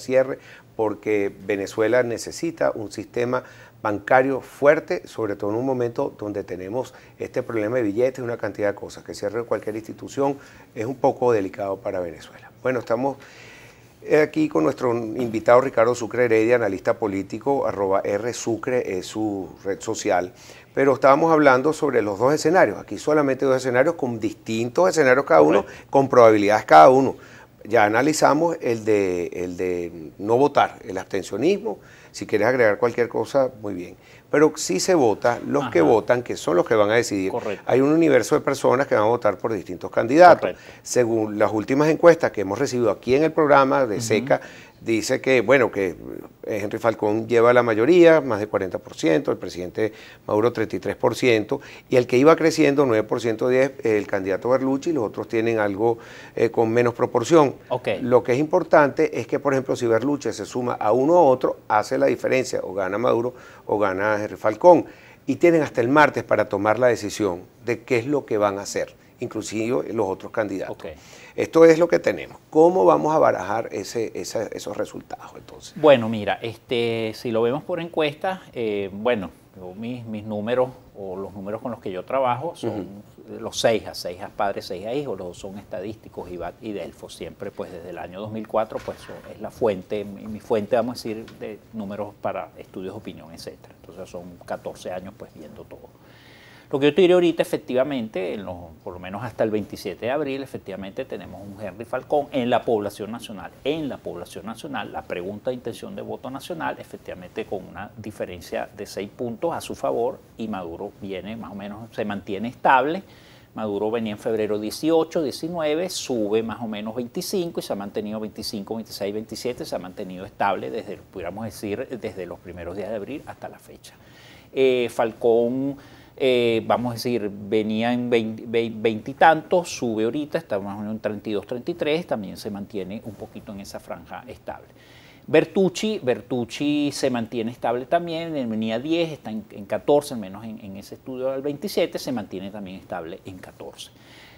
cierre, porque Venezuela necesita un sistema bancario fuerte, sobre todo en un momento donde tenemos este problema de billetes, y una cantidad de cosas. Que cierre cualquier institución es un poco delicado para Venezuela. Bueno, estamos aquí con nuestro invitado Ricardo Sucre Heredia, analista político, arroba R Sucre es su red social. Pero estábamos hablando sobre los dos escenarios. Aquí solamente dos escenarios con distintos escenarios cada uno, con probabilidades cada uno ya analizamos el de, el de no votar, el abstencionismo. Si quieres agregar cualquier cosa, muy bien. Pero si se vota, los que votan, que son los que van a decidir, hay un universo de personas que van a votar por distintos candidatos. Según las últimas encuestas que hemos recibido aquí en el programa de SECA, dice que, bueno, que eh, Henry Falcón lleva la mayoría, más de 40%, el presidente Maduro 33%, y el que iba creciendo 9%, 10%, el candidato Berlucci, y los otros tienen algo eh, con menos proporción. Lo que es importante es que, por ejemplo, si Berlucci se suma a uno u otro, hace la diferencia, o gana Maduro o gana Henry Falcón. Y tienen hasta el martes para tomar la decisión de qué es lo que van a hacer inclusive los otros candidatos. Esto es lo que tenemos. ¿Cómo vamos a barajar ese, esos resultados entonces? Bueno, mira, este, si lo vemos por encuesta, eh, bueno, mis, mis, números o los números con los que yo trabajo son los seis a seis a padres, seis a hijos, los son estadísticos, y Delfo, siempre pues desde el año 2004 pues es la fuente, mi, fuente vamos a decir de números para estudios opinión, etcétera. Entonces son 14 años pues viendo todo. Lo que yo te diré ahorita, efectivamente, por lo menos hasta el 27 de abril, efectivamente tenemos un Henry Falcón en la población nacional. En la población nacional, la pregunta de intención de voto nacional, efectivamente con una diferencia de seis puntos a su favor y Maduro viene más o menos, se mantiene estable. Maduro venía en febrero 18, 19, sube más o menos 25 y se ha mantenido 25, 26, 27, se ha mantenido estable desde, pudiéramos decir, desde los primeros días de abril hasta la fecha. Eh, Falcón eh, vamos a decir, venía en 20, y sube ahorita, está más o menos en 32, 33, también se mantiene un poquito en esa franja estable. Bertucci, Bertucci se mantiene estable también, venía 10, está en, 14, al menos en, ese estudio del 27, se mantiene también estable en 14.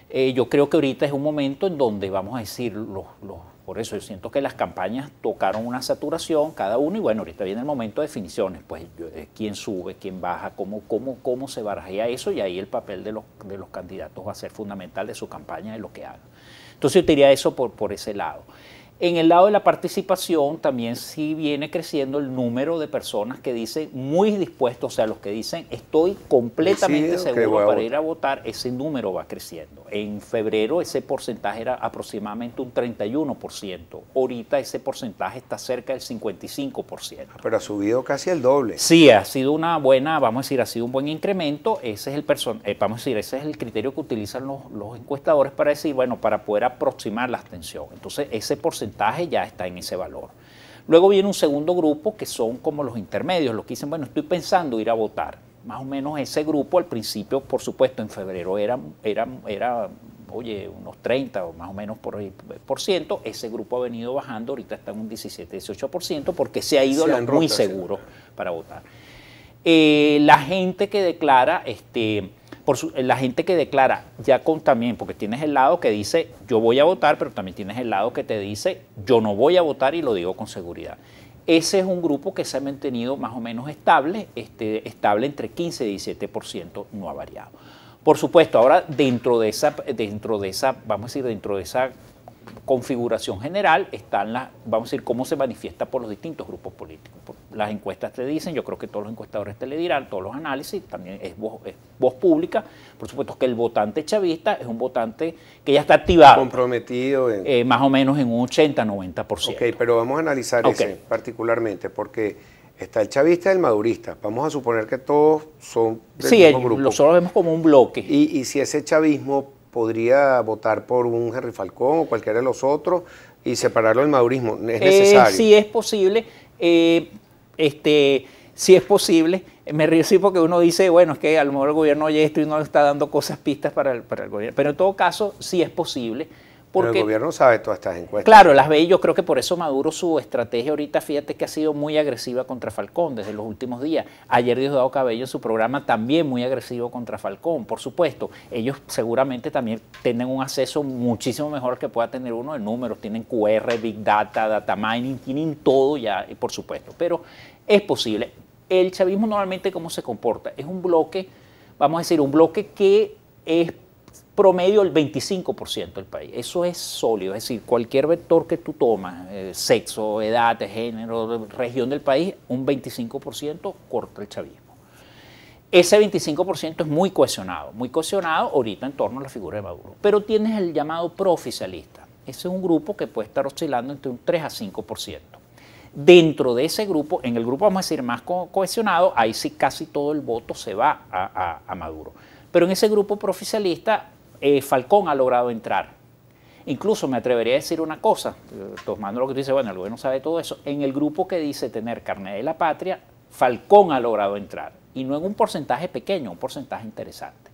Eh, yo creo que ahorita es un momento en donde, vamos a decir, los, los por eso yo siento que las campañas tocaron una saturación cada uno y bueno, ahorita viene el momento de definiciones, pues eh, quién sube, quién baja, cómo, cómo, cómo se barajea eso y ahí el papel de los, de los candidatos va a ser fundamental de su campaña, de lo que hagan. Entonces yo diría eso por, por ese lado. En el lado de la participación también sí viene creciendo el número de personas que dicen muy dispuestos, o sea, los que dicen estoy completamente seguro para ir a votar, ese número va creciendo. En febrero ese porcentaje era aproximadamente un 31%, ahorita ese porcentaje está cerca del 55%. Pero ha subido casi el doble. Sí, ha sido una buena, vamos a decir, ha sido un buen incremento, ese es el, eh, vamos a decir, ese es el criterio que utilizan los, los encuestadores para decir, bueno, para poder aproximar la abstención. Entonces, ese porcentaje ya está en ese valor. Luego viene un segundo grupo que son como los intermedios, los que dicen, bueno, estoy pensando ir a votar. Más o menos ese grupo al principio, por supuesto, en febrero era, era, era oye, unos 30 o más o menos por, por ciento. Ese grupo ha venido bajando, ahorita está en un 17-18% porque se ha ido a los muy seguro para votar. Eh, la gente que declara, este, la gente que declara ya con también, porque tienes el lado que dice yo voy a votar, pero también tienes el lado que te dice yo no voy a votar y lo digo con seguridad. Ese es un grupo que se ha mantenido más o menos estable, este, estable entre 15 y 17%, no ha variado. Por supuesto, ahora dentro de esa, dentro de esa, vamos a decir, dentro de esa configuración general están las, vamos a decir, cómo se manifiesta por los distintos grupos políticos. Las encuestas te dicen, yo creo que todos los encuestadores te le dirán, todos los análisis, también es voz, pública. Por supuesto que el votante chavista es un votante que ya está activado. Comprometido. En... Eh, más o menos en un 80-90%. Ok, pero vamos a analizar ese particularmente, porque está el chavista y el madurista. Vamos a suponer que todos son del mismo grupo. Sí, nosotros lo vemos como un bloque. Y, y si ese chavismo podría votar por un Henry Falcón o cualquiera de los otros y separarlo del madurismo. ¿Es eh, necesario? Eh, sí es posible. Eh, este, si es posible. Me río sí porque uno dice, bueno, es que a lo mejor el gobierno oye esto y no está dando cosas pistas para para el gobierno. Pero en todo caso, sí es posible. Porque, Pero el gobierno sabe todas estas encuestas. Claro, las ve y yo creo que por eso Maduro su estrategia ahorita, fíjate que ha sido muy agresiva contra Falcón desde los últimos días. Ayer Diosdado Cabello su programa también muy agresivo contra Falcón, por supuesto. Ellos seguramente también tienen un acceso muchísimo mejor que pueda tener uno de números. Tienen QR, Big Data, Data Mining, tienen todo ya, por supuesto. Pero es posible. El chavismo normalmente cómo se comporta. Es un bloque, vamos a decir, un bloque que es promedio el 25% del país. Eso es sólido, es decir, cualquier vector que tú tomas, eh, sexo, edad, género, región del país, un 25% corta el chavismo. Ese 25% es muy cohesionado, muy cohesionado ahorita en torno a la figura de Maduro. Pero tienes el llamado proficialista. Ese es un grupo que puede estar oscilando entre un 3 a 5%. Dentro de ese grupo, en el grupo vamos a decir más cohesionado, ahí sí casi todo el voto se va a, a Maduro. Pero en ese grupo proficialista eh, Falcón ha logrado entrar. Incluso me atrevería a decir una cosa, tomando lo que dice, bueno, el gobierno sabe todo eso, en el grupo que dice tener carnet de la patria, Falcón ha logrado entrar, y no en un porcentaje pequeño, un porcentaje interesante.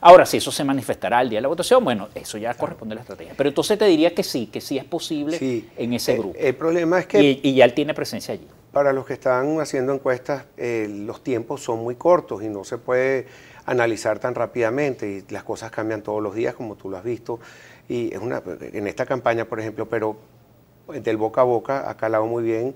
Ahora, si eso se manifestará el día de la votación, bueno, eso ya corresponde a la estrategia. Pero entonces te diría que sí, que sí es posible en ese eh, grupo. El, el problema es que... Y, ya él tiene presencia allí. Para los que están haciendo encuestas, eh, los tiempos son muy cortos y no se puede analizar tan rápidamente y las cosas cambian todos los días, como tú lo has visto. Y es una, en esta campaña, por ejemplo, pero del boca a boca ha calado muy bien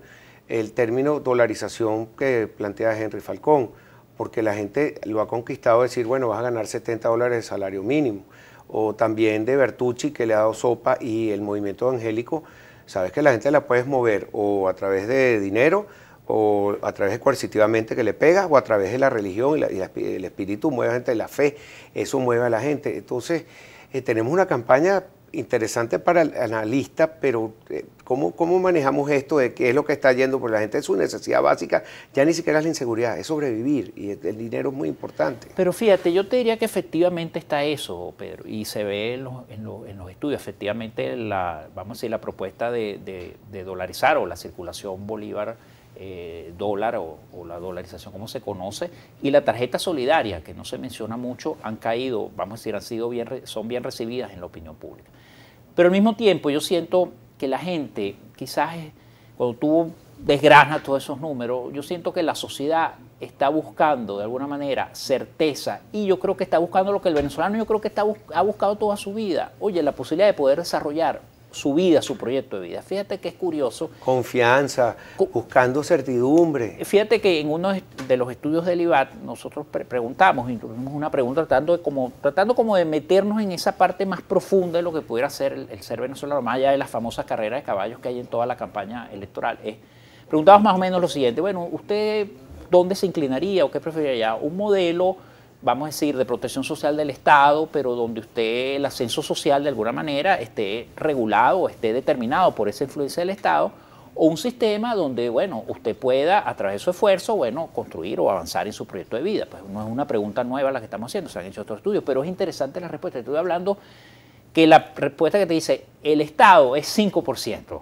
el término dolarización que plantea Henry Falcón, porque la gente lo ha conquistado decir, bueno, vas a ganar 70 dólares de salario mínimo. O también de Bertucci, que le ha dado sopa, y el movimiento evangélico, sabes que la gente la puedes mover o a través de dinero, o a través coercitivamente que le pegas, o a través de la religión y, el espíritu mueve a la gente, la fe, eso mueve a la gente. Entonces, eh, tenemos una campaña interesante para el analista, pero eh, ¿cómo, manejamos esto de qué es lo que está yendo? por la gente es su necesidad básica, ya ni siquiera es la inseguridad, es sobrevivir y el dinero es muy importante. Pero fíjate, yo te diría que efectivamente está eso, Pedro, y se ve en los, en los, estudios, efectivamente, la, vamos a decir, la propuesta de dolarizar o la circulación bolívar eh, dólar o, la dolarización como se conoce, y la tarjeta solidaria, que no se menciona mucho, han caído, vamos a decir, han sido bien, son bien recibidas en la opinión pública. Pero al mismo tiempo yo siento que la gente, quizás eh, cuando tú desgranas todos esos números, yo siento que la sociedad está buscando de alguna manera certeza y yo creo que está buscando lo que el venezolano yo creo que está, ha buscado toda su vida. Oye, la posibilidad de poder desarrollar su vida, su proyecto de vida. Fíjate que es curioso. Confianza, buscando certidumbre. Fíjate que en uno de los estudios del IBAT nosotros preguntamos, incluimos una pregunta tratando de como, tratando como de meternos en esa parte más profunda de lo que pudiera ser el, ser venezolano, más allá de las famosas carreras de caballos que hay en toda la campaña electoral. Es preguntábamos más o menos lo siguiente, bueno, ¿usted dónde se inclinaría o qué preferiría? ¿Un modelo vamos a decir, de protección social del Estado, pero donde usted el ascenso social de alguna manera esté regulado, esté determinado por esa influencia del Estado, o un sistema donde, bueno, usted pueda, a través de su esfuerzo, bueno, construir o avanzar en su proyecto de vida. Pues no es una pregunta nueva la que estamos haciendo, se han hecho otros estudios, pero es interesante la respuesta. Estoy hablando que la respuesta que te dice el Estado es 5%.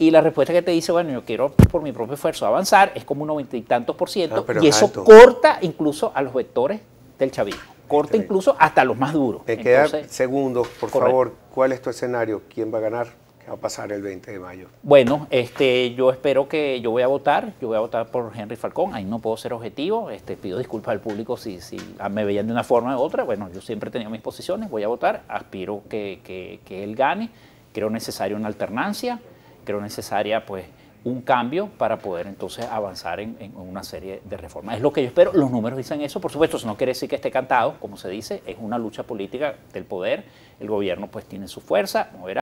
Y la respuesta que te dice, bueno, yo quiero por mi propio esfuerzo avanzar, es como un noventa y tantos por ciento, ah, y eso corta incluso a los vectores del chavismo, corta incluso hasta los más duros. Me quedan segundos, por favor, ¿cuál es tu escenario? ¿Quién va a ganar? ¿Qué va a pasar el 20 de mayo? Bueno, este, yo espero que yo voy a votar, yo voy a votar por Henry Falcón, ahí no puedo ser objetivo, este, pido disculpas al público si, si me veían de una forma u otra, bueno, yo siempre he tenido mis posiciones, voy a votar, aspiro que, que él gane, creo necesario una alternancia creo necesaria pues un cambio para poder entonces avanzar en, una serie de reformas. Es lo que yo espero, los números dicen eso, por supuesto, eso no quiere decir que esté cantado, como se dice, es una lucha política del poder, el gobierno pues tiene su fuerza, moverá.